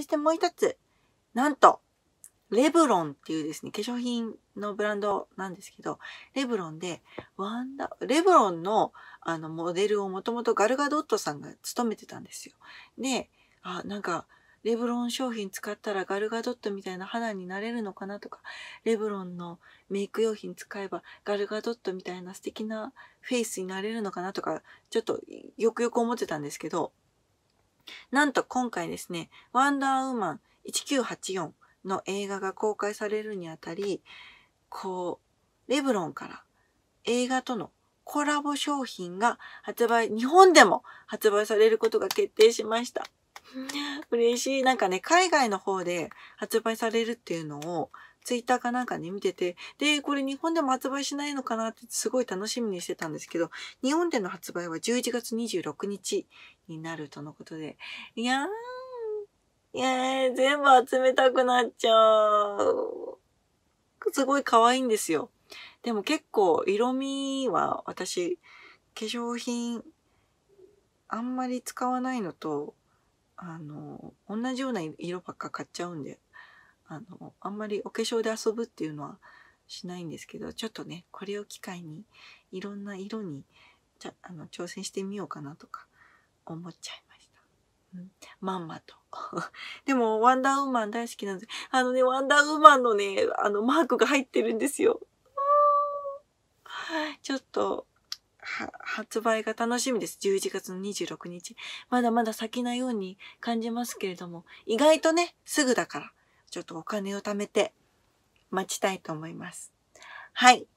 そしてもう一つ、なんと、レブロンっていうですね、化粧品のブランドなんですけど、レブロンで、ワンダ、レブロンのあのモデルをもともとガルガドットさんが務めてたんですよ。で、あ、なんか、レブロン商品使ったらガルガドットみたいな肌になれるのかなとか、レブロンのメイク用品使えばガルガドットみたいな素敵なフェイスになれるのかなとか、ちょっとよくよく思ってたんですけど、なんと今回ですね、ワンダーウーマン1984の映画が公開されるにあたり、こう、レブロンから映画とのコラボ商品が発売、日本でも発売されることが決定しました。嬉しい。なんかね、海外の方で発売されるっていうのをツイッターかなんかね、見てて、で、これ日本でも発売しないのかなってすごい楽しみにしてたんですけど、日本での発売は11月26日になるとのことで、いやー、いやー、全部集めたくなっちゃう。すごい可愛いんですよ。でも結構色味は私、化粧品あんまり使わないのと、あの、同じような色ばっか買っちゃうんで、あのあんまりお化粧で遊ぶっていうのはしないんですけどちょっとねこれを機会にいろんな色にあの挑戦してみようかなとか思っちゃいました。うん、まんまと。でも、ワンダーウーマン大好きなんです。あのね、ワンダーウーマンのね、あの、マークが入ってるんですよ。ちょっと、発売が楽しみです。11月の26日。まだまだ先なように感じますけれども、意外とね、すぐだから、ちょっとお金を貯めて待ちたいと思います。はい。